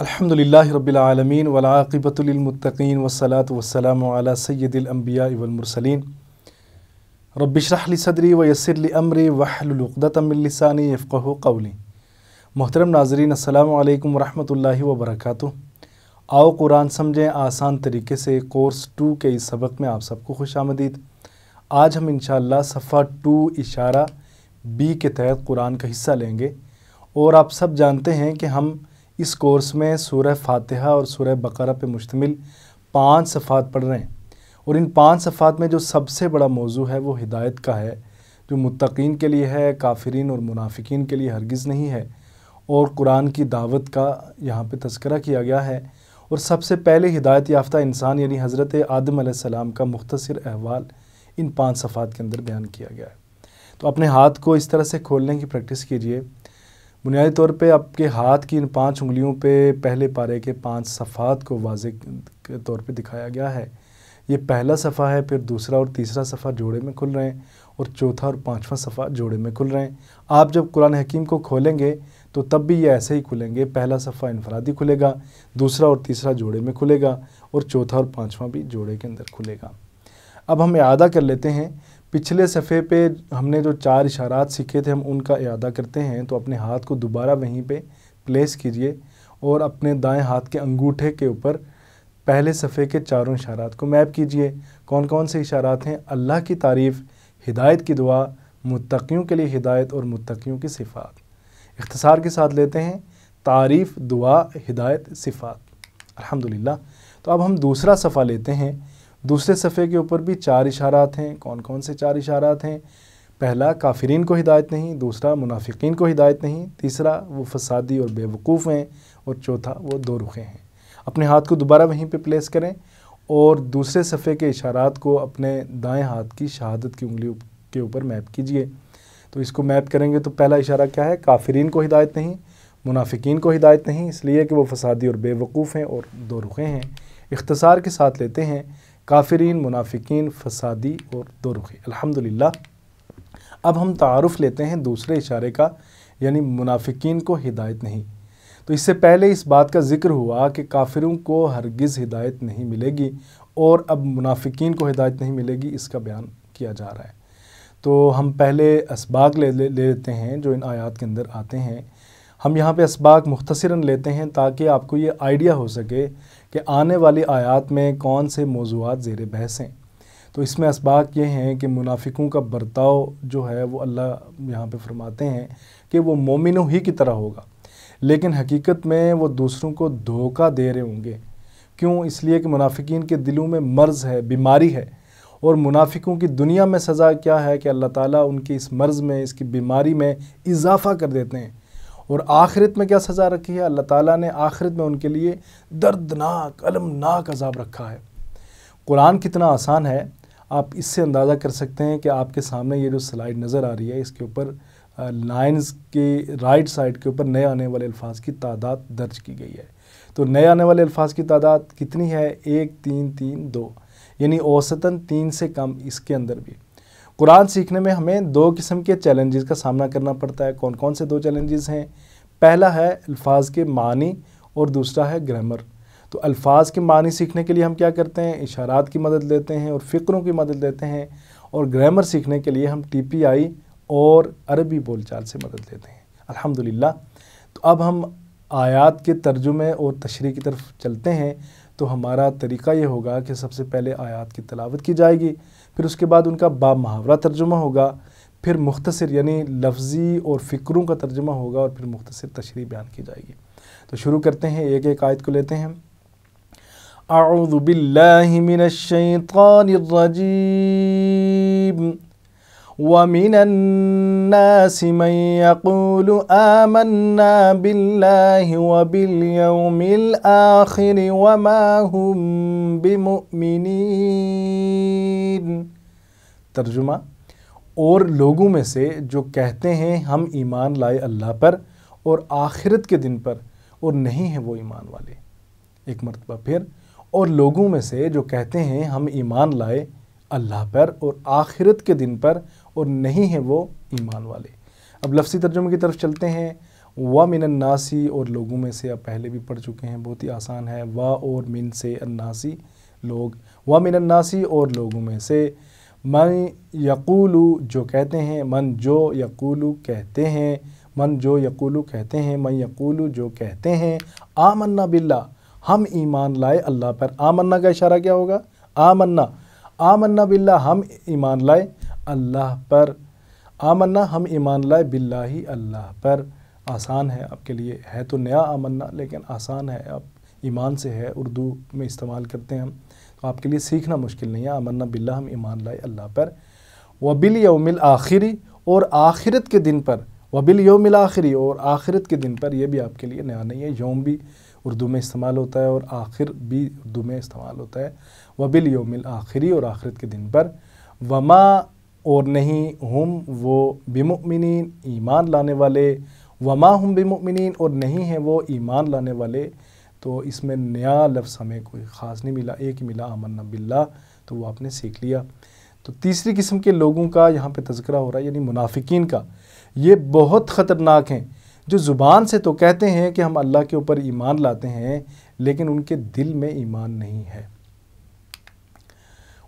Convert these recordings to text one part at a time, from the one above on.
अल्हम्दुलिल्लाह रब्बिलआलमीन वलाक़िबतुलमतकीन वसलात वसलाम अला सैदिलम्बिया वलमरसलिन रबिशरहली सदरी व यसरली अमरी वहलुलदतमिलसानी यफ़क़ कौली मोहतरम नाजरीन अल्लाम वरहमल वबरक आओ कुरान समझें आसान तरीके से कोर्स टू के इस सबक में आप सबको खुश आमदीद आज हम इन शफ़ा टू इशारा बी के तहत कुरान का हिस्सा लेंगे और आप सब जानते हैं कि हम इस कोर्स में सूरह फातिहा और सूरह बकरा पे मुश्तमिल पाँच सफ़ात पढ़ रहे हैं और इन पाँच सफ़ात में जो सबसे बड़ा मौजू है वो हिदायत का है जो मुतकीन के लिए है काफरीन और मुनाफिकीन के लिए हरगिज़ नहीं है और कुरान की दावत का यहाँ पर तस्करा किया गया है और सबसे पहले हिदायत याफ्ता इंसान यानी हज़रत आदम सलाम का मुख्तर अहवाल इन पाँच सफ़ात के अंदर बयान किया गया है तो अपने हाथ को इस तरह से खोलने की प्रैक्टिस कीजिए बुनियादी तौर पे आपके हाथ की इन पांच उंगलियों पे पहले पारे के पांच सफ़ात को वाज के तौर पे दिखाया गया है ये पहला सफ़ा है फिर दूसरा और तीसरा सफ़ा जोड़े में खुल रहे हैं और चौथा और पाँचवा सफ़ा जोड़े में खुल रहे हैं आप जब कुरान हकीम को खोलेंगे तो तब भी ये ऐसे ही खुलेंगे पहला सफ़ा इनफरादी खुलेगा दूसरा और तीसरा जोड़े में खुलेगा और चौथा और पाँचवा भी जोड़े के अंदर खुलेगा अब हम अदा कर लेते हैं पिछले सफ़े पे हमने जो चार इशारात सीखे थे हम उनका इरादा करते हैं तो अपने हाथ को दोबारा वहीं पे प्लेस कीजिए और अपने दाएं हाथ के अंगूठे के ऊपर पहले सफ़े के चारों इशारात को मैप कीजिए कौन कौन से इशारात हैं अल्लाह की तारीफ़ हिदायत की दुआ मुतकीयों के लिए हिदायत और मुतकीयों की सिफ़ात इख्तसार के साथ लेते हैं तारीफ़ दुआ हिदायत सिफ़ात अलहमदिल्ला तो अब हम दूसरा सफ़ा लेते हैं दूसरे सफ़े के ऊपर भी चार इशारात हैं कौन कौन से चार इशारात हैं पहला काफरीन को हिदायत नहीं दूसरा मुनाफिकीन को हिदायत नहीं तीसरा वो फसादी और बेवकूफ़ हैं और चौथा वो दो रुखे हैं अपने हाथ को दोबारा वहीं पे प्लेस करें और दूसरे सफ़े के इशारात को अपने दाएं हाथ की शहादत की उंगली के ऊपर मैप कीजिए तो इसको मैप करेंगे तो पहला इशारा क्या है काफरीन को हिदायत नहीं मुनाफिकीन को हिदायत नहीं इसलिए कि वो फसादी और बेवकूफ़ हैं और दो रुखे हैं इख्तसार के साथ लेते हैं काफरीन मुनाफिकीन फसादी और दो रुखी अलहमदिल्ला अब हम तारफ़ लेते हैं दूसरे इशारे का यानी मुनाफिकीन को हिदायत नहीं तो इससे पहले इस बात का जिक्र हुआ कि काफिरों को हरगिज़ हिदायत नहीं मिलेगी और अब मुनाफिकीन को हिदायत नहीं मिलेगी इसका बयान किया जा रहा है तो हम पहले इसबाक ले, ले लेते हैं जो इन आयात के अंदर आते हैं हम यहाँ पे इसबाक मुख्तसरा लेते हैं ताकि आपको ये आइडिया हो सके कि आने वाली आयात में कौन से मौजूद ज़ेर बहस हैं तो इसमें इसबाक ये हैं कि मुनाफिकों का बर्ताव जो है वो अल्लाह यहाँ पे फरमाते हैं कि वो मोमिनों ही की तरह होगा लेकिन हकीकत में वो दूसरों को धोखा दे रहे होंगे क्यों इसलिए कि मुनाफिकीन के दिलों में मर्ज़ है बीमारी है और मुनाफिकों की दुनिया में सज़ा क्या है कि अल्लाह ताला उनकी इस मर्ज़ में इसकी बीमारी में इजाफ़ा कर देते हैं और आखिरत में क्या सज़ा रखी है अल्लाह ताला ने आखिरत में उनके लिए दर्दनाक अलमनाक अजाब रखा है कुरान कितना आसान है आप इससे अंदाज़ा कर सकते हैं कि आपके सामने ये जो स्लाइड नज़र आ रही है इसके ऊपर लाइंस के राइट साइड के ऊपर नए आने वाले अल्फाज की तादाद दर्ज की गई है तो नए आने वाले अल्फाज की तादाद कितनी है एक तीन तीन दो यानी औसतन तीन से कम इसके अंदर भी कुरान सीखने में हमें दो किस्म के चैलेंजेस का सामना करना पड़ता है कौन कौन से दो चैलेंजेस हैं पहला है अल्फाज के मानी और दूसरा है ग्रामर तो अल्फाज के मानी सीखने के लिए हम क्या करते हैं इशारात की मदद लेते हैं और फ़िक्रों की मदद लेते हैं और ग्रामर सीखने के लिए हम आई और अरबी बोलचाल से मदद लेते हैं अल्हम्दुलिल्लाह तो अब हम आयात के तर्जुमे और तशरी की तरफ चलते हैं तो हमारा तरीका ये होगा कि सबसे पहले आयात की तलावत की जाएगी फिर उसके बाद उनका बा मुहावरा तर्जुमा होगा फिर मुख्तर यानी लफ्ज़ी और फ़िक्रों का तर्जुमा होगा और फिर मुख्तर तशरी बयान की जाएगी तो शुरू करते हैं एक एक आयत को लेते हैं आउज़बिल्लिमिनशैतानरजीम ومن الناس من يقول آمنا بالله وباليوم الآخر وما هم بمؤمنين तर्जुमा और लोगों में से जो कहते हैं हम ईमान लाए अल्लाह पर और आखिरत के दिन पर और नहीं हैं वो ईमान वाले एक मरतबा फिर और लोगों में से जो कहते हैं हम ईमान लाए अल्लाह पर और आखिरत के दिन पर और नहीं हैं वो ईमान वाले अब लफसी तर्जुमे की तरफ चलते हैं व मिन अन्नासी और लोगों में से आप पहले भी पढ़ चुके हैं बहुत ही आसान है व और मिन से अन्नासी लोग व मिन अन्नासी और लोगों में से मन यकूलु जो कहते हैं मन जो यकूलु कहते हैं मन जो यकूलु कहते हैं मन यकूलु जो कहते हैं आमन्ना बिल्ला हम ईमान लाए अल्लाह पर आमन्ना का इशारा क्या होगा आमन्ना आमन्ना बिल्ला हम ईमान लाए अल्लाह पर आमन्ना हम ईमान लाए बिल्ला ही अल्लाह पर आसान है आपके लिए है तो नया आमन्ना लेकिन आसान है आप ईमान से है उर्दू में इस्तेमाल करते हैं हम आपके लिए सीखना मुश्किल नहीं है अमन बिल्ला हम ईमान लाए अल्लाह पर वबिल यौमिल आखिरी और आखिरत के दिन पर वबिल यौमिल आखिरी और आखिरत के दिन पर यह भी आपके लिए नया नहीं है योम भी उर्दू में इस्तेमाल होता है और आखिर भी उर्दू में इस्तेमाल होता है वबिल योमिल आखिरी और आखिरत के दिन पर वमा और नहीं हम वो बेमिन ईमान लाने वाले वमा हम बेमुमिन और नहीं हैं वो ईमान लाने वाले तो इसमें नया लफ्ज़ हमें कोई ख़ास नहीं मिला एक ही मिला अमन बिल्ला तो वो आपने सीख लिया तो तीसरी किस्म के लोगों का यहाँ पे तस्करा हो रहा है यानी मुनाफिकीन का ये बहुत ख़तरनाक हैं जो ज़ुबान से तो कहते हैं कि हम अल्लाह के ऊपर ईमान लाते हैं लेकिन उनके दिल में ईमान नहीं है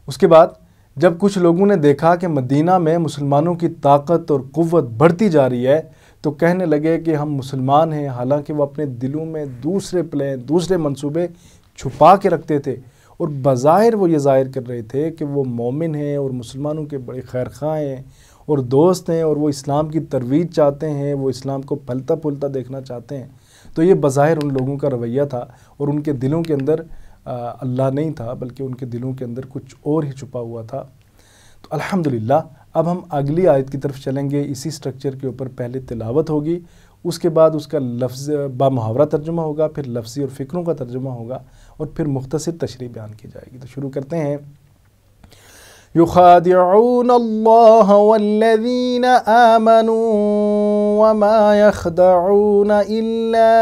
उसके बाद जब कुछ लोगों ने देखा कि मदीना में मुसलमानों की ताकत और क़वत बढ़ती जा रही है तो कहने लगे कि हम मुसलमान हैं हालांकि वो अपने दिलों में दूसरे प्लान दूसरे मंसूबे छुपा के रखते थे और बाहिर वो ये जाहिर कर रहे थे कि वो मोमिन हैं और मुसलमानों के बड़े खैर खां हैं और दोस्त हैं और वो इस्लाम की तरवीज चाहते हैं वो इस्लाम को फलता फुलता देखना चाहते हैं तो ये बाहिर उन लोगों का रवैया था और उनके दिलों के अंदर अल्लाह नहीं था बल्कि उनके दिलों के अंदर कुछ और ही छुपा हुआ था तो अलहमदिल्ला अब हम अगली आयत की तरफ चलेंगे इसी स्ट्रक्चर के ऊपर पहले तिलावत होगी उसके बाद उसका लफ्ज़ बा मुहावरा तर्जुमा होगा फिर लफ्ज़ी और फ़िक्रों का तर्जुमा होगा और फिर मुख्तर तशरी बयान की जाएगी तो शुरू करते हैं يخادعون الله والذين آمنوا وما يخدعون إلا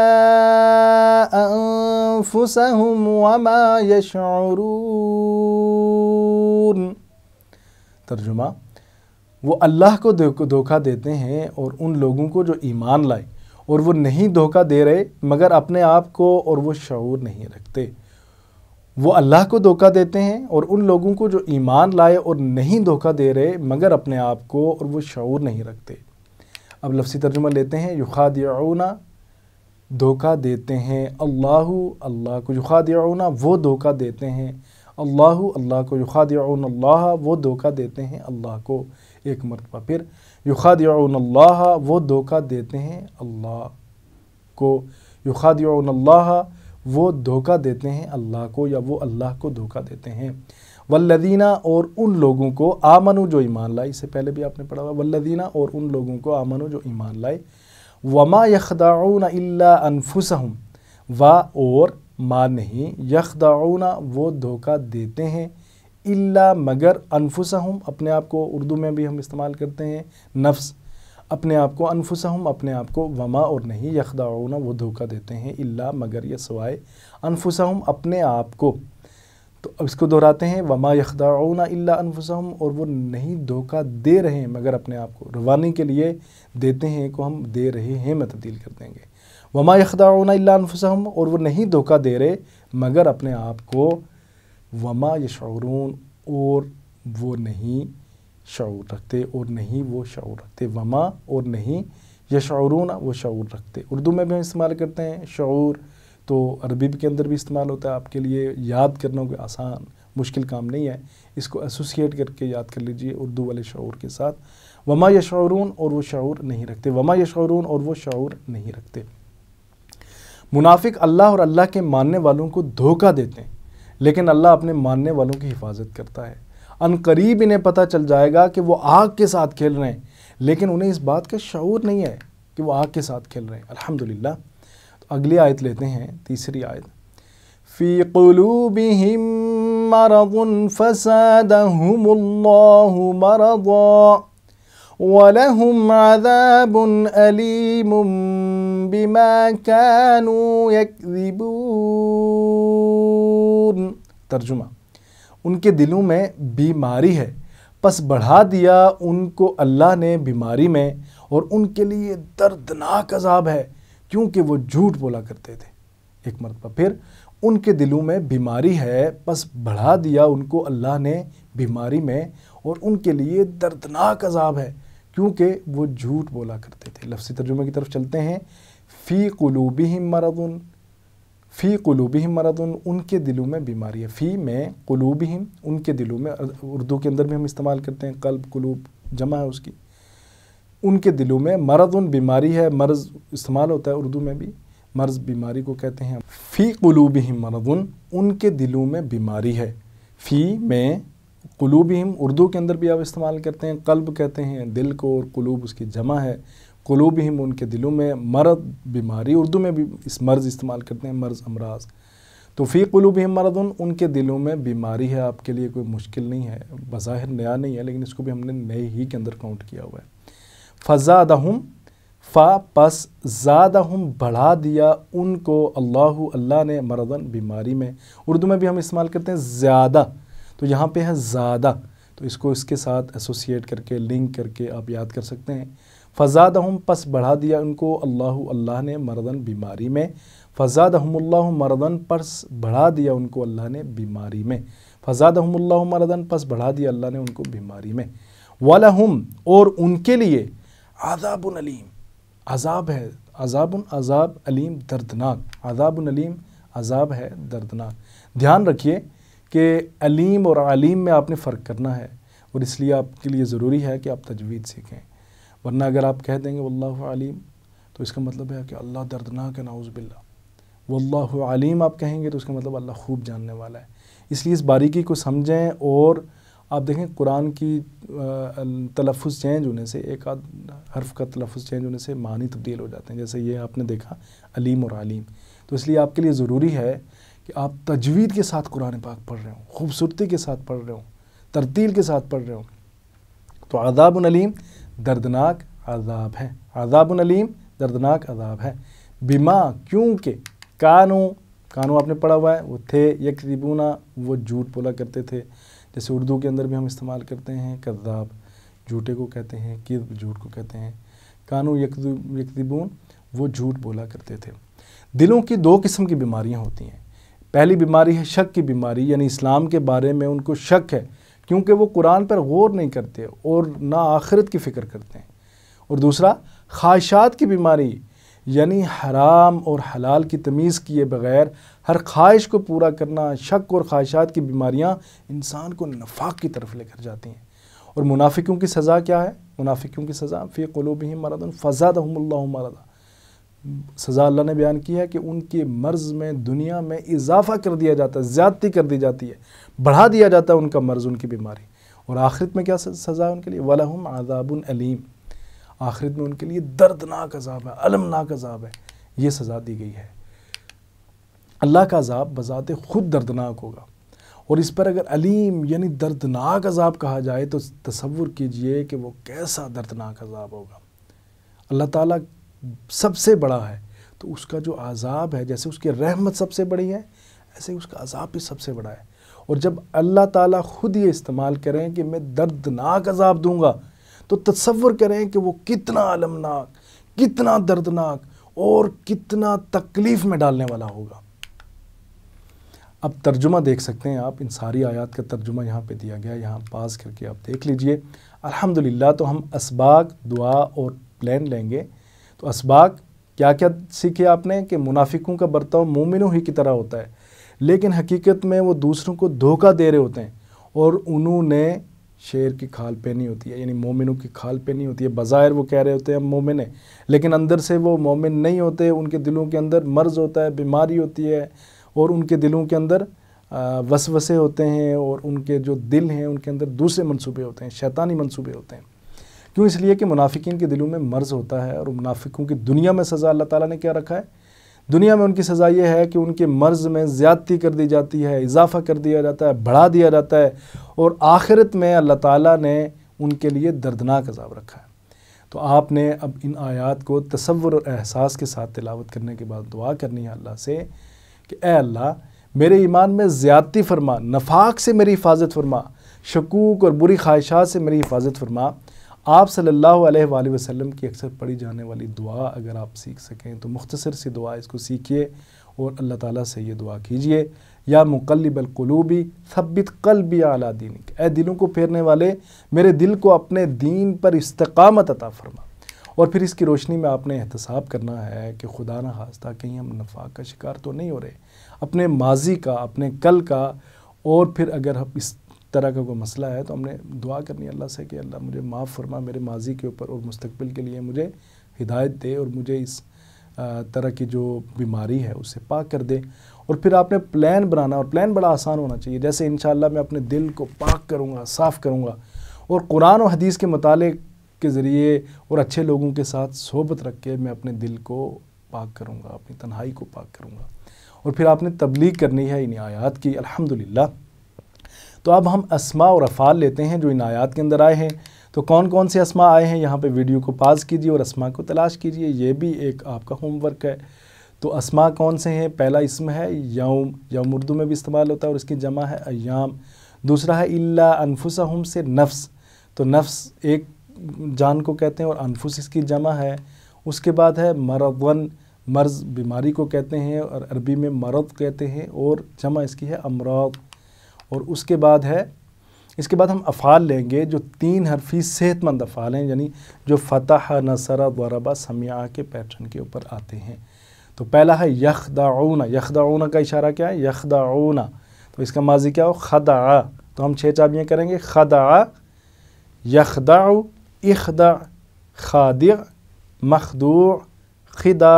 أنفسهم وما يشعرون ترجمة वो अल्लाह को धोखा देते हैं और उन लोगों को जो ईमान लाए और वो नहीं धोखा दे रहे मगर अपने आप को और वो शूर नहीं रखते वो अल्लाह को धोखा देते हैं और उन लोगों को जो ईमान लाए और नहीं धोखा दे रहे मगर अपने आप को और वो शूर नहीं रखते अब लफसी तर्जुमा लेते हैं युखादना धोखा देते हैं अल्लाह अल्लाह को युखादना वो धोखा देते हैं अल्लाह अल्लाह को युखा अल्लाह वो धोखा देते हैं अल्लाह को एक मरतबा फिर युखादल्ला वो धोखा देते हैं अल्लाह को युखादल्ला वो धोखा देते हैं अल्लाह को या वो अल्लाह को धोखा देते हैं वल्लदीना और उन लोगों को आमनु जो ईमान लाए इससे पहले भी आपने पढ़ा हुआ वल्लदीना और उन लोगों को आमनु जो ईमान लाए वमा यखदाऊना अल्ला अनफुसहम वा और माँ नहीं यखदाऊना वो धोखा देते हैं इल्ला मगर हम अपने आप को उर्दू में भी हम इस्तेमाल करते हैं नफ्स अपने आप को हम अपने आप को वमा और नहीं यखदाउना वो धोखा देते हैं इल्ला मगर ये सवाए हम अपने आप को तो अब इसको दोहराते हैं वमा यखदाउना इल्ला हम और वो नहीं धोखा दे रहे हैं मगर अपने आप को रवानी के लिए देते हैं को हम दे रहे हैं मैं तब्दील कर देंगे वमा यखदाउना इल्ला हम और वो नहीं धोखा दे रहे मगर अपने आप को वमा यशरून और वो नहीं शौर रखते और नहीं वो शौर रखते वमा और नहीं या ना वो शौर रखते उर्दू में भी हम इस्तेमाल करते हैं शौर तो अरबी के अंदर भी इस्तेमाल होता है आपके लिए याद करना कोई आसान मुश्किल काम नहीं है इसको एसोसिएट करके याद कर लीजिए उर्दू वाले शौर के साथ वमा यह शौरून और वो शौर नहीं रखते वमा यह शौरून और वो शौर नहीं रखते मुनाफिक अल्लाह और अल्लाह के मानने वालों को धोखा देते हैं लेकिन अल्लाह अपने मानने वालों की हिफाजत करता है अनकरीब इन्हें पता चल जाएगा कि वो आग के साथ खेल रहे हैं लेकिन उन्हें इस बात का शूर नहीं है कि वह आग के साथ खेल रहे हैं अल्हम्दुलिल्लाह तो अगली आयत लेते हैं तीसरी आयत फ़ी क़लूबिहिम मरदन मजनून तर्जुमा उनके दिलों में बीमारी है बस बढ़ा दिया उनको अल्लाह ने बीमारी में और उनके लिए दर्दनाक अजाब है क्योंकि वो झूठ बोला करते थे एक मरतबा फिर उनके दिलों में बीमारी है बस बढ़ा दिया उनको अल्लाह ने बीमारी में और उनके लिए दर्दनाक अजाब है क्योंकि वो झूठ बोला करते थे लफ्सी तर्जुमे की तरफ चलते हैं फ़ी कलूबी मरदुन फ़ी कुलूबहिम मरद उनके दिलों में बीमारी है फ़ी में कुलूबहिम उनके दिलों में उर्दू के अंदर भी हम इस्तेमाल करते हैं कल्ब कुलूब जमा है उसकी उनके दिलों में मरद उन बीमारी है मर्ज़ इस्तेमाल होता है उर्दू में भी मर्ज़ बीमारी को कहते हैं फ़ी कुलूबहिम मरदन उनके दिलों में बीमारी है फ़ी में कुलूबहिम उर्दू के अंदर भी आप इस्तेमाल करते हैं कल्ब कहते हैं दिल को और कुलूब उसकी जमा है कलूब हिम उनके दिलों में मर्द बीमारी उर्दू में भी इस मर्ज़ इस्तेमाल करते हैं मर्ज़ अमराज तो फ़ी कलूब हिम मरद उन उनके दिलों में बीमारी है आपके लिए कोई मुश्किल नहीं है बज़ाहिर नया नहीं है लेकिन इसको भी हमने नए ही के अंदर काउंट किया हुआ है फ़जाद हम फ़ा पस ज़्यादा हम बढ़ा दिया उनको अल्लाह अल्लाह ने मरदन बीमारी में उर्दू में भी हम इस्तेमाल करते हैं ज़्यादा तो यहाँ पर है ज़्यादा तो इसको इसके साथ एसोसिएट करके लिंक करके आप याद कर सकते हैं फ़जाद हम पस बढ़ा दिया उनको अल्लाह अल्लाह ने मरदन बीमारी में फ़जाद हमल्ला मरदन पस बढ़ा दिया उनको अल्लाह ने बीमारी में फ़जाद हमल्ला मरदन पस बढ़ा दिया अल्लाह ने उनको बीमारी में वाल हम और उनके लिए आज़ाबन अजाब है अजाबन अजाब अलीम दर्दनाक अजाबन अजाब है दर्दनाक ध्यान रखिए कि अलीम और आलीम में आपने फ़र्क करना है और इसलिए आपके लिए ज़रूरी है कि आप तजवीज़ सीखें वरना अगर आप कह देंगे वल्लाह आलिम तो इसका मतलब है कि अल्लाह दर्दनाक है नाउज़बिल्ला वल्लाह आलिम आप कहेंगे तो इसका मतलब अल्लाह खूब जानने वाला है इसलिए इस बारीकी को समझें और आप देखें कुरान की तलफ़ चेंज होने से एक आध हर्फ का तलफ़ चेंज होने से मानी तब्दील हो जाते हैं जैसे ये आपने देखा अलीम और आलीम तो इसलिए आपके लिए ज़रूरी है कि आप तजवीद के साथ कुरान पाक पढ़ रहे हो खूबसूरती के साथ पढ़ रहे हो तरतील के साथ पढ़ रहे हो तो आदाब अलीम दर्दनाक अजाब है अजाब अलीम दर्दनाक अजाब है बीमा क्योंकि कानों कानों आपने पढ़ा हुआ है वो थे यक रिबूना वो झूठ बोला करते थे जैसे उर्दू के अंदर भी हम इस्तेमाल करते हैं कदाब झूठे को कहते हैं कि झूठ को कहते हैं कानू रिबून वो झूठ बोला करते थे दिलों की दो किस्म की बीमारियां होती हैं पहली बीमारी है शक की बीमारी यानी इस्लाम के बारे में उनको शक है क्योंकि वो कुरान पर गौर नहीं करते और ना आखिरत की फ़िक्र करते हैं और दूसरा ख्वाहिशात की बीमारी यानी हराम और हलाल की तमीज़ किए बग़ैर हर ख्वाहिश को पूरा करना शक और ख्वाहिशात की बीमारियाँ इंसान को नफाक की तरफ लेकर जाती हैं और मुनाफिकों की सज़ा क्या है मुनाफिकों की सज़ा फ़ी कलूब ही मरदन फजाद दमल्ला मरदा सज़ा अल्लाह ने बयान की है कि उनके मर्ज़ में दुनिया में इजाफा कर दिया जाता है ज़्यादती कर दी जाती है बढ़ा दिया जाता है उनका मर्ज़ उनकी बीमारी और आखिरत में क्या सज़ा है उनके लिए वलाहम आदाबन अलीम आखिरत में उनके लिए दर्दनाक अजाब है अलमनाक अजाब है ये सज़ा दी गई है अल्लाह का अजाब बज़ात खुद दर्दनाक होगा और इस पर अगर अलीम यानी दर्दनाक अजाब कहा जाए तो तस्वुर कीजिए कि वो कैसा दर्दनाक अजाब होगा अल्लाह ताला सबसे बड़ा है तो उसका जो आज़ाब है जैसे उसकी रहमत सबसे बड़ी है ऐसे उसका अजाब भी सबसे बड़ा है और जब अल्लाह ताला ख़ुद ये इस्तेमाल करें कि मैं दर्दनाक अजाब दूंगा तो तस्वुर करें कि वो कितना अलमनाक कितना दर्दनाक और कितना तकलीफ़ में डालने वाला होगा अब तर्जुमा देख सकते हैं आप इन सारी आयात का तर्जुमा यहाँ पर दिया गया यहाँ पास करके आप देख लीजिए अलहमदिल्ला तो हम इसबाक दुआ और प्लान लेंगे तो इसबाक क्या क्या सीखे आपने कि मुनाफिकों का बर्ताव मोमिनों ही की तरह होता है लेकिन हकीकत में वो दूसरों को धोखा दे रहे होते हैं और उन्होंने शेर की खाल पहनी होती है यानी मोमिनों की खाल पहनी होती है बाज़ाहिर वो कह रहे होते हैं हम मोमिन हैं लेकिन अंदर से वो मोमिन नहीं होते उनके दिलों के अंदर मर्ज़ होता है बीमारी होती है और उनके दिलों के अंदर वसवसे होते हैं और उनके जो दिल हैं उनके अंदर दूसरे मंसूबे होते हैं शैतानी मंसूबे होते हैं क्यों इसलिए कि मुनाफिकीन के दिलों में मर्ज होता है और मुनाफिकों की दुनिया में सज़ा अल्लाह ताला ने क्या रखा है दुनिया में उनकी सज़ा ये है कि उनके मर्ज़ में ज़्यादती कर दी जाती है इजाफ़ा कर दिया जाता है बढ़ा दिया जाता है और आखिरत में अल्लाह ताला ने उनके लिए दर्दनाक अजाब रखा है तो आपने अब इन आयात को तस्वुर और एहसास के साथ तिलावत करने के बाद दुआ करनी है अल्लाह से कि ए अल्लाह मेरे ईमान में ज़्यादती फरमा नफाक से मेरी हिफाजत फरमा शकूक और बुरी ख्वाहिशात से मेरी हिफाजत फरमा आप सल्लल्लाहु अलैहि वसल्लम की अक्सर पढ़ी जाने वाली दुआ अगर आप सीख सकें तो मुख्तसर सी दुआ इसको सीखिए और अल्लाह ताला से ये दुआ कीजिए या मुकलबलकलूबी सब्बित कल्बी आला दीन ए दिलों को फेरने वाले मेरे दिल को अपने दीन पर इस्तकामत अता फरमा और फिर इसकी रोशनी में आपने एहतसाब करना है कि खुदा न खास्ता कहीं हम नफा का शिकार तो नहीं हो रहे अपने माजी का अपने कल का और फिर अगर हम इस तरह का कोई मसला है तो हमने दुआ करनी अल्लाह से कि अल्लाह मुझे माफ़ फरमा मेरे माजी के ऊपर और मुस्तबिल के लिए मुझे हिदायत दे और मुझे इस तरह की जो बीमारी है उससे पाक कर दे और फिर आपने प्लान बनाना और प्लान बड़ा आसान होना चाहिए जैसे इन मैं अपने दिल को पाक करूँगा साफ़ करूँगा और कुरान और हदीस के मताले के ज़रिए और अच्छे लोगों के साथ सोबत रख के मैं अपने दिल को पाक करूँगा अपनी तन्हाई को पाक करूँगा और फिर आपने तबलीग करनी है इन आयात की अल्हम्दुलिल्लाह तो अब हम असमा और अफ़ाल लेते हैं जो इन आयात के अंदर आए हैं तो कौन कौन से असमा आए हैं यहाँ पे वीडियो को पाज़ कीजिए और असमा को तलाश कीजिए ये भी एक आपका होमवर्क है तो असमा कौन से हैं पहला इसम है यौम यौम उर्दू में भी इस्तेमाल होता है और इसकी जमा है अयाम दूसरा है इल्ला हम से नफ्स तो नफ्स एक जान को कहते हैं और अनफुस इसकी जमा है उसके बाद है मरवन मर्ज़ बीमारी को कहते हैं और अरबी में मरद कहते हैं और जमा इसकी है अमरौ और उसके बाद है इसके बाद हम अफ़ाल लेंगे जो तीन हरफी सेहतमंद अफ़ाल हैं यानी जो फ़तह नसरा दरबा समिया के पैटर्न के ऊपर आते हैं तो पहला है यखदाऊना यखदाऊना का इशारा क्या है यखदाऊना तो इसका माजी क्या हो खदा तो हम छः चाबियाँ करेंगे खदा यखदा इखदा खाद मखदू खदा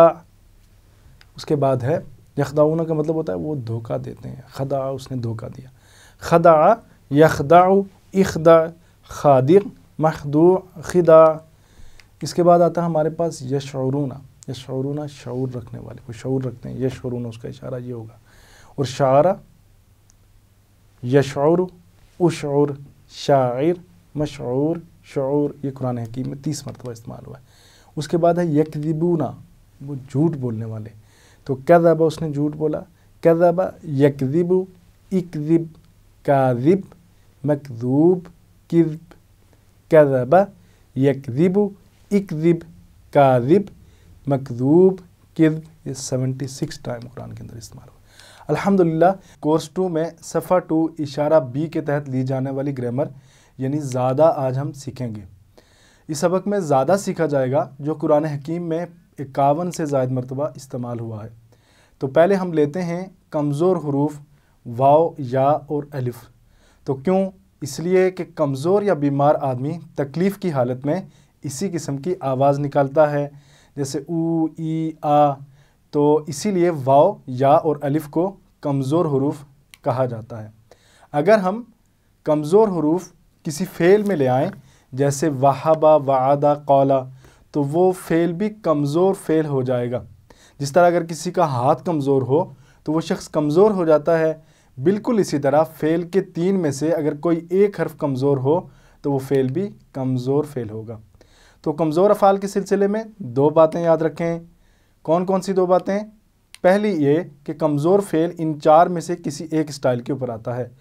उसके बाद है यखदाऊना का मतलब होता है वो धोखा देते हैं खदा उसने धोखा दिया खदा यखदा इखदा खादिर महदू खिदा इसके बाद आता है हमारे पास यशरूना यशरूना शूर रखने वाले को शूर रखते हैं यशरूना उसका इशारा ये होगा और शारा यशर उशर शायर मशूर शौर ये कुरान हकीम में तीस मरतबा इस्तेमाल हुआ है उसके बाद है यकदिबूना वो झूठ बोलने वाले तो कदबा उसने झूठ बोला कदबा यकदिबू इकदिब كاذب مكذوب كذب كذب يكذب اكذب كاذب मकदूब كذب ये सेवेंटी सिक्स टाइम कुरान के अंदर इस्तेमाल हुआ अल्हम्दुलिल्लाह कोर्स टू में सफ़ा टू इशारा बी के तहत ली जाने वाली ग्रामर यानी ज़्यादा आज हम सीखेंगे इस सबक में ज़्यादा सीखा जाएगा जो कुरान हकीम में इक्यावन से जायद मरतबा इस्तेमाल हुआ है तो पहले हम लेते हैं कमज़ोर हरूफ वाव या और अलिफ तो क्यों इसलिए कि कमज़ोर या बीमार आदमी तकलीफ़ की हालत में इसी किस्म की आवाज़ निकालता है जैसे ऊ ई आ तो इसीलिए वाव या और अलिफ़ को कमज़ोर हरूफ कहा जाता है अगर हम कमज़ोर हरूफ किसी फ़ेल में ले आएँ जैसे वहाबा वादा कौला तो वो फ़ेल भी कमज़ोर फ़ेल हो जाएगा जिस तरह अगर किसी का हाथ कमज़ोर हो तो वो शख्स कमज़ोर हो जाता है बिल्कुल इसी तरह फ़ेल के तीन में से अगर कोई एक हर्फ कमज़ोर हो तो वो फ़ेल भी कमज़ोर फ़ेल होगा तो कमज़ोर अफ़ाल के सिलसिले में दो बातें याद रखें कौन कौन सी दो बातें पहली ये कि कमज़ोर फ़ेल इन चार में से किसी एक स्टाइल के ऊपर आता है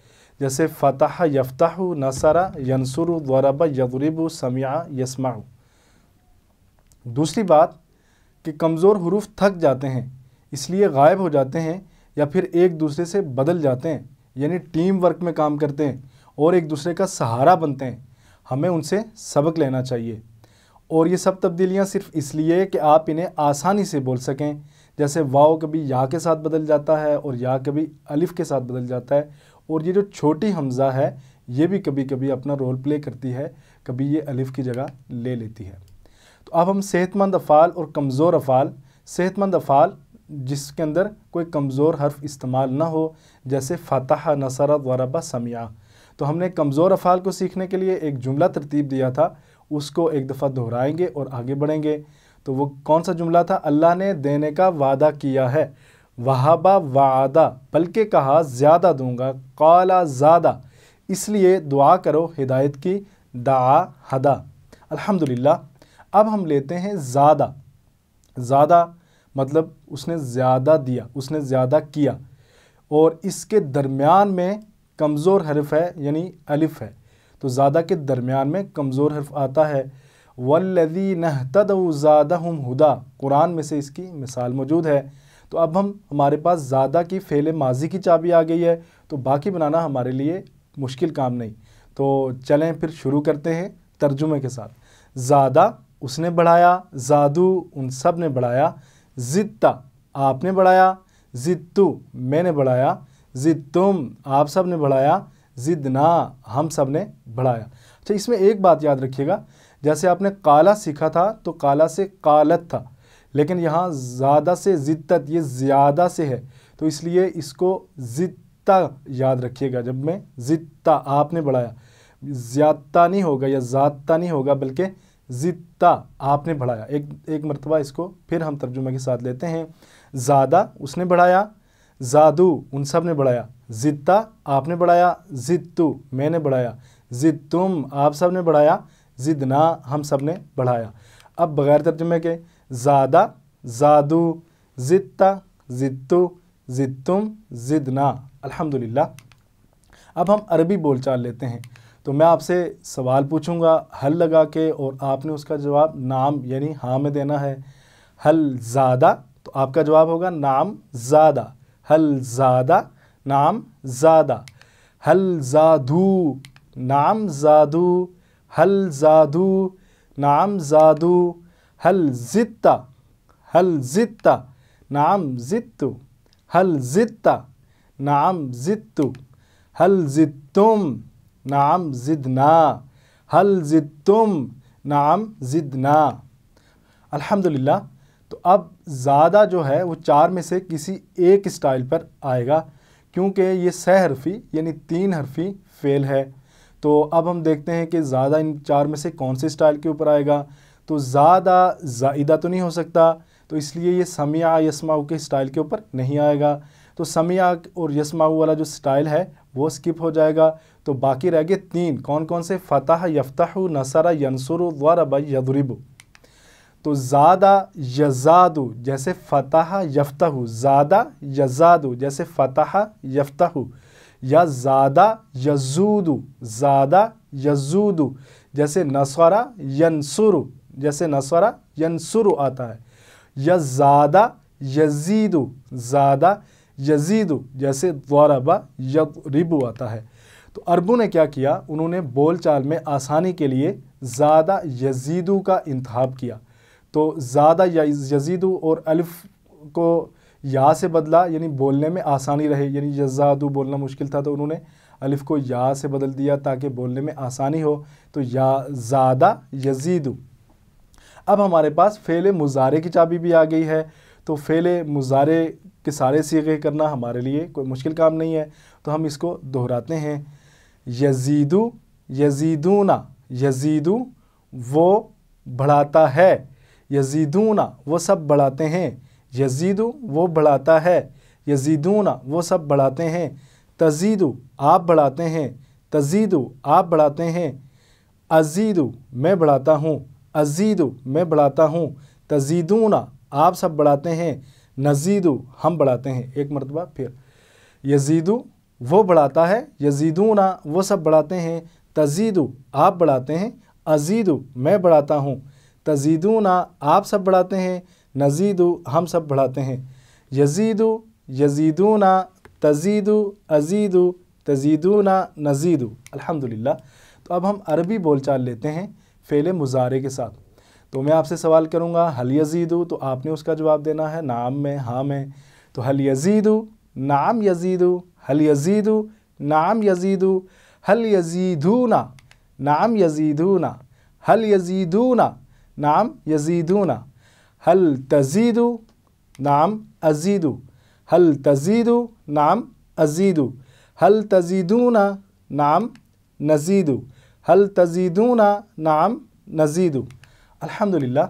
जैसे फ़तह यफ्तह नसरा यनसर वरब यगरब समिया यसमा दूसरी बात कि कमज़ोर हरूफ थक जाते हैं इसलिए गायब हो जाते हैं या फिर एक दूसरे से बदल जाते हैं यानी टीम वर्क में काम करते हैं और एक दूसरे का सहारा बनते हैं हमें उनसे सबक लेना चाहिए और ये सब तब्दीलियाँ सिर्फ इसलिए कि आप इन्हें आसानी से बोल सकें जैसे वाओ कभी या के साथ बदल जाता है और या कभी अलिफ के साथ बदल जाता है और ये जो छोटी हमज़ा है ये भी कभी कभी अपना रोल प्ले करती है कभी ये अलिफ की जगह ले लेती है तो अब हम सेहतमंद अफ़ाल और कमज़ोर अफ़ाल सेहतमंद अफ़ाल जिसके अंदर कोई कमज़ोर हर्फ इस्तेमाल ना हो जैसे फ़तः नसर वरबा समिया तो हमने कमज़ोर अफ़ाल को सीखने के लिए एक जुमला तरतीब दिया था उसको एक दफ़ा दोहराएंगे और आगे बढ़ेंगे तो वो कौन सा जुमला था अल्लाह ने देने का वादा किया है वहाबा वादा बल्कि कहा ज़्यादा दूंगा काला ज़्यादा इसलिए दुआ करो हिदायत की दा हदा अल्हम्दुलिल्लाह अब हम लेते हैं ज़्यादा ज़्यादा मतलब उसने ज़्यादा दिया उसने ज़्यादा किया और इसके दरमियान में कमज़ोर हरफ है यानी अलिफ़ है तो ज़्यादा के दरमियान में कमज़ोर हरफ आता है वल्लदी नहतद ज़्यादा हम हुदा कुरान में से इसकी मिसाल मौजूद है तो अब हम हमारे पास ज़्यादा की फ़ेल माजी की चाबी आ गई है तो बाकी बनाना हमारे लिए मुश्किल काम नहीं तो चलें फिर शुरू करते हैं तर्जुमे के साथ ज़्यादा उसने बढ़ाया जादू उन सब ने बढ़ाया जित्ता आपने बढ़ाया जित्तु मैंने बढ़ाया तुम आप सब ने बढ़ाया ना हम सब ने बढ़ाया अच्छा इसमें एक बात याद रखिएगा जैसे आपने काला सीखा था तो काला से कालत था लेकिन यहाँ ज़्यादा से जिद्दत ये ज़्यादा से है तो इसलिए इसको जिद्दा याद रखिएगा जब मैं जिद्दा आपने बढ़ाया ज़्यादा नहीं होगा या ज़्यादा नहीं होगा बल्कि जिता आपने बढ़ाया एक एक मरतबा इसको फिर हम तर्जुमा के साथ लेते हैं ज़्यादा उसने बढ़ाया ज़ादू उन सब ने बढ़ाया जिता आपने बढ़ाया ज़िद्दू मैंने बढ़ाया ज़िद तुम आप सब ने बढ़ाया ज़िदना हम सब ने बढ़ाया अब बग़ैर तर्जुमे के ज़्यादा ज़ादू ज़िद्दा ज़िद्दू ज़िद तुम ज़िदना अलहमदिल्ला अब हम अरबी बोलचाल लेते हैं तो मैं आपसे सवाल पूछूंगा हल लगा के और आपने उसका जवाब नाम यानी हाँ में देना है हल ज़्यादा तो आपका जवाब होगा नाम ज़्यादा हल ज़्यादा नाम ज़्यादा हल ज़ादू नाम ज़ादू हल ज़ादू नाम ज़ादू हल जिता हल जिता नाम ज़ित्तु हल जिता नाम ज़ित्तु हल ज़ित्तुम नाम ज़िदना हल ज़िद तुम नाम ज़िदना अल्हम्दुलिल्लाह तो अब ज़्यादा जो है वो चार में से किसी एक स्टाइल पर आएगा क्योंकि ये सह हरफी यानी तीन हरफी फेल है तो अब हम देखते हैं कि ज़्यादा इन चार में से कौन से स्टाइल के ऊपर आएगा तो ज़्यादा ज़ाइदा तो नहीं हो सकता तो इसलिए ये समिया यसमा के स्टाइल के ऊपर नहीं आएगा तो समिया और यसमाऊ वाला जो स्टाइल है वो स्किप हो जाएगा तो बाकी रह गए तीन कौन कौन से फ़तह यफ्ताह नसरा यनसुर वरब यदरिब तो ज़्यादा यजादु जैसे फ़तह यफ्ताह ज़्यादा यजादु जैसे फ़तह यफ्ताह या ज़्यादा यजूदु ज़्यादा यजूदु जैसे नसरा यंसुर जैसे नसरा यंसुर आता है या ज़्यादा यजीदु ज़्यादा यजीद जैसे द्वारबा यद रिबू आता है तो अरबों ने क्या किया उन्होंने बोलचाल में आसानी के लिए ज़्यादा यजीदू का इंतखब किया तो ज़्यादा यजीदू और अलिफ को या से बदला यानी बोलने में आसानी रहे यानी यजादू बोलना मुश्किल था तो उन्होंने अलिफ को या से बदल दिया ताकि बोलने में आसानी हो तो या ज़्यादा यजीदू अब हमारे पास फेले मुजारे की चाबी भी आ गई है तो फ़ेल मुजारे के सारे सीगे करना हमारे लिए कोई मुश्किल काम नहीं है तो हम इसको दोहराते हैं यजीदु यजीदूना यजीदु वो बढ़ाता है यजीदूना वो सब बढ़ाते हैं यजीदु वो बढ़ाता है यजीदूना वो सब बढ़ाते हैं तजीदु आप बढ़ाते हैं तजीदु आप बढ़ाते हैं अजीदु मैं बढ़ाता हूँ अजीदु मैं बढ़ाता हूँ तजीदूना आप सब बढ़ाते हैं नजीदू हम बढ़ाते हैं एक मरतबा फिर यजीदू वो बढ़ाता है ना वो सब बढ़ाते हैं तजीदू आप बढ़ाते हैं अजीदू मैं बढ़ाता हूँ ना आप सब बढ़ाते हैं नजीदू हम सब बढ़ाते हैं यजीदू यजीदूना तजीदू अजीदू ना नजीदू अल्हम्दुलिल्लाह तो अब हम अरबी बोलचाल लेते हैं फेले मुजारे के साथ तो मैं आपसे सवाल करूँगा हल यजीदू तो आपने उसका जवाब देना है नाम में हाँ में तो हल यजीदू नाम यजीदू हल यजीदू नाम यजीदू हल यजीदू ना नाम यजीदू ना हल यजीदू ना नाम यजीदू ना हल तजीदू नाम अजीदू हल तजीदू नाम अजीदू हल तजीदू ना नाम नजीदू हल तजीदू ना नाम नजीदू अल्हम्दुलिल्लाह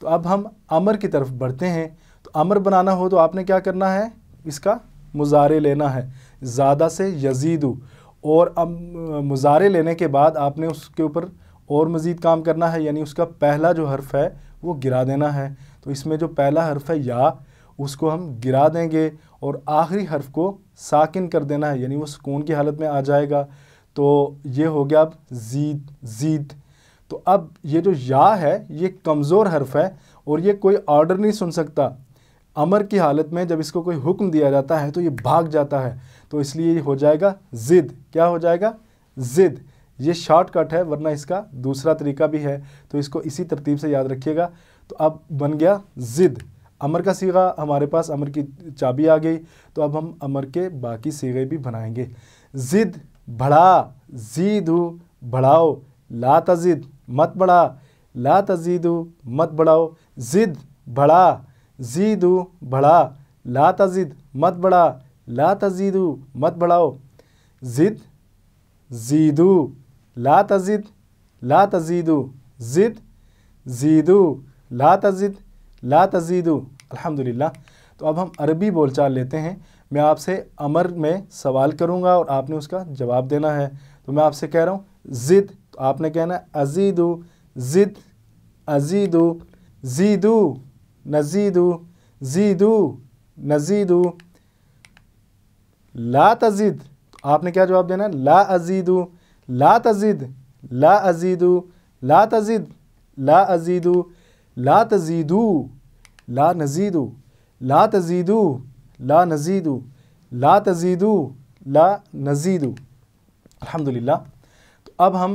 तो अब हम अमर की तरफ बढ़ते हैं तो अमर बनाना हो तो आपने क्या करना है इसका मुजारे लेना है ज़्यादा से यजीदू और अब मुजारे लेने के बाद आपने उसके ऊपर और मज़ीद काम करना है यानी उसका पहला जो हर्फ है वो गिरा देना है तो इसमें जो पहला हर्फ है या उसको हम गिरा देंगे और आखिरी हर्फ को साकिन कर देना है यानी वो सुकून की हालत में आ जाएगा तो ये हो गया अब जीद जीद तो अब ये जो या है ये कमज़ोर हर्फ है और ये कोई ऑर्डर नहीं सुन सकता अमर की हालत में जब इसको कोई हुक्म दिया जाता है तो ये भाग जाता है तो इसलिए ये हो जाएगा ज़िद क्या हो जाएगा ज़िद ये शॉर्टकट है वरना इसका दूसरा तरीका भी है तो इसको इसी तरतीब से याद रखिएगा तो अब बन गया ज़िद अमर का सीगा हमारे पास अमर की चाबी आ गई तो अब हम अमर के बाकी सीगे भी बनाएंगे ज़िद भड़ा जीद हो भड़ाओ ला तजिद मत बढ़ा ला तजीदू मत बढ़ाओ ज़िद बढ़ा जीदू बढ़ा ला तजिद मत बढ़ा ला तजीदू मत बढ़ाओ ज़िद जीदू ला तजिद ला तजीदू ज़िद जीदू ला तजिद ला तजीदू अल्हम्दुलिल्लाह तो अब हम अरबी बोलचाल लेते हैं मैं आपसे अमर में सवाल करूंगा और आपने उसका जवाब देना है तो मैं आपसे कह रहा हूँ ज़िद तो आपने कहना अजीदू जिद अजीदू जीदू नजीदू जीदू नजीदू ला तजिद आपने क्या जवाब देना ला अजीदू ला तजिद ला अजीदू ला तजिद ला अजीदू ला तजीदू ला नजीदू ला तजीदू ला नजीदू ला तजीदू ला नजीदू अलहमदिल्ला तो अब हम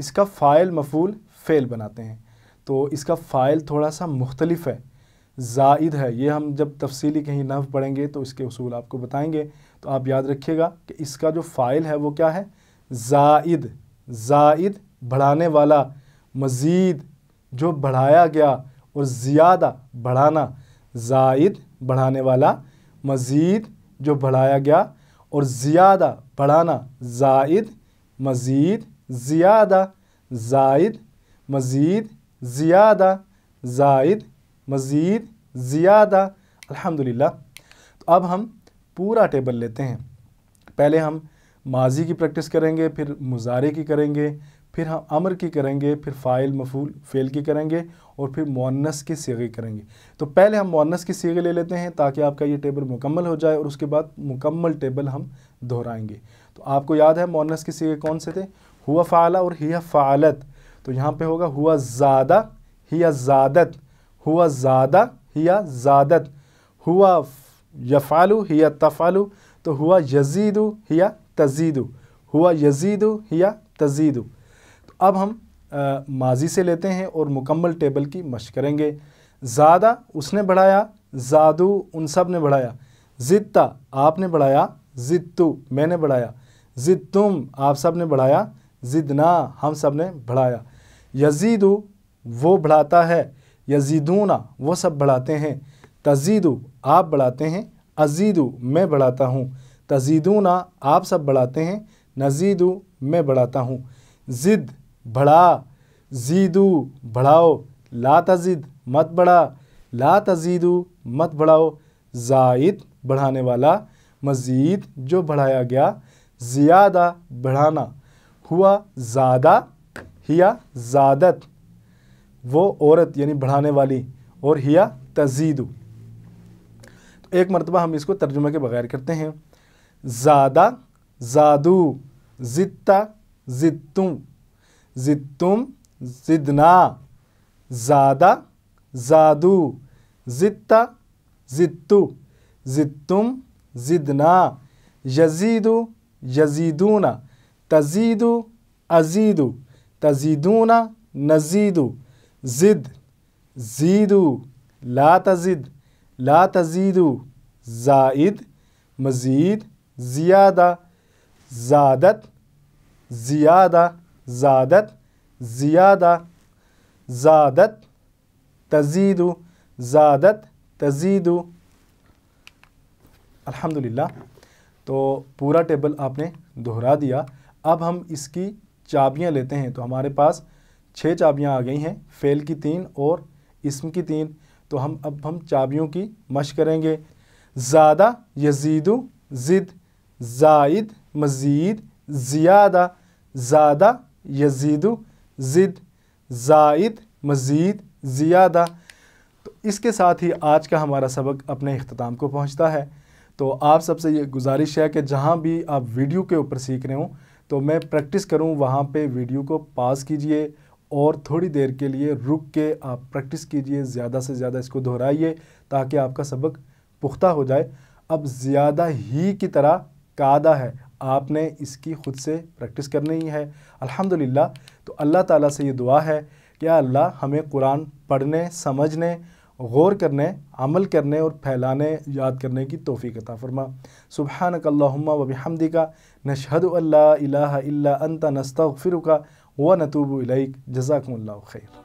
इसका फ़ाइल मफूल फ़ेल बनाते हैं तो इसका फ़ाइल थोड़ा सा मुख्तलफ है जायद है ये हम जब तफसीली कहीं नफ पढ़ेंगे तो इसके असूल आपको बताएंगे तो आप याद रखिएगा कि इसका जो फ़ाइल है वो क्या है जायद जायद बढ़ाने वाला मज़ीद जो बढ़ाया गया और ज़्यादा बढ़ाना जायद बढ़ाने वाला मज़ीद जो बढ़ाया गया और ज़्यादा बढ़ाना जायद मज़ीद ज़्यादा जायद मज़ीद ज़्यादा जायद मज़ीद ज़्यादा अल्हम्दुलिल्लाह तो अब हम पूरा टेबल लेते हैं पहले हम माजी की प्रैक्टिस करेंगे फिर मुजारे की करेंगे फिर हम अमर की करेंगे फिर फ़ाइल मफूल फ़ेल की करेंगे और फिर मोनस के सीगे करेंगे तो पहले हम मोनस के सीगे ले लेते हैं ताकि आपका ये टेबल मुकम्मल हो जाए और उसके बाद मुकम्मल टेबल हम दोहराएंगे तो आपको याद है मोनस के सीगे कौन से थे हुआ फ़ाला और ही फ़ालत तो यहाँ पे होगा हुआ ज़्यादा ही ज़्यादत हुआ ज़्यादा ही ज़्यादत हुआ यफ़ालू ही तफ़ालु तो हुआ यजीदु ही तजीदु हुआ यजीदु ही तजीदु तो अब हम आ, माजी से लेते हैं और मुकम्मल टेबल की मश करेंगे ज़्यादा उसने बढ़ाया ज़ादू उन सब ने बढ़ाया ज़िद्ता आपने बढ़ाया ज़िद्तु मैंने बढ़ाया ज़िद तुम आप सब ने बढ़ाया ज़िदना हम सब ने बढ़ाया यजीदु वो बढ़ाता है यजीदूना वो सब बढ़ाते हैं तजीदु आप बढ़ाते हैं अजीदु मैं बढ़ाता हूँ तजीदूना आप सब बढ़ाते हैं नजीदु मैं बढ़ाता हूँ ज़िद बढ़ा जीदू बढ़ाओ ला तजिद मत बढ़ा ला तजीदू मत बढ़ाओ जायद बढ़ाने वाला मज़ीद जो बढ़ाया गया ज़्यादा बढ़ाना हुआ ज़्यादा हिया ज़्यादत वो औरत यानी बढ़ाने वाली और हिया तजीदु तो एक मरतबा हम इसको तर्जुमा के बगैर करते हैं ज़्यादा ज़ादू जिता ज़िद्तुम ज़िद्तुम ज़िदना ज़्यादा ज़ादू ज़िद्ता ज़िद्तु ज़िद्तुम ज़िदना यजीदू यजीदूना तजीदु अजीदु तजीदूना नजीदु ज़िद जीदु ला तजिद ला तजीदु जाइद मज़ीद ज़ियादा ज़ादत ज़ियादा ज़ादत ज़ियादा ज़ादत तजीदु ज़ादत तजीदु अल्हम्दुलिल्लाह तो पूरा टेबल आपने दोहरा दिया अब हम इसकी चाबियाँ लेते हैं तो हमारे पास छः चाबियाँ आ गई हैं फेल की तीन और इसम की तीन तो हम अब हम चाबियों की मश करेंगे ज़्यादा यजीदु ज़िद जायद मज़ीद ज़्यादा ज़्यादा यजीदु ज़िद जायद मज़ीद ज़्यादा तो इसके साथ ही आज का हमारा सबक अपने अख्ताम को पहुँचता है तो आप सबसे ये गुजारिश है कि जहाँ भी आप वीडियो के ऊपर सीख रहे हों तो मैं प्रैक्टिस करूँ वहाँ पे वीडियो को पास कीजिए और थोड़ी देर के लिए रुक के आप प्रैक्टिस कीजिए ज़्यादा से ज़्यादा इसको दोहराइए ताकि आपका सबक पुख्ता हो जाए अब ज़्यादा ही की तरह कादा है आपने इसकी ख़ुद से प्रैक्टिस करनी ही है अल्हम्दुलिल्लाह तो अल्लाह ताला से ये दुआ है कि अल्लाह हमें कुरान पढ़ने समझने गौर करने अमल करने और फैलाने याद करने की तोफ़ी अता फ़रमा सुबहान कल्ला वबहमदी का नशहद अल्ला इला अंत नस्तर का व नतूब इलाइक जजाकम्ला खैर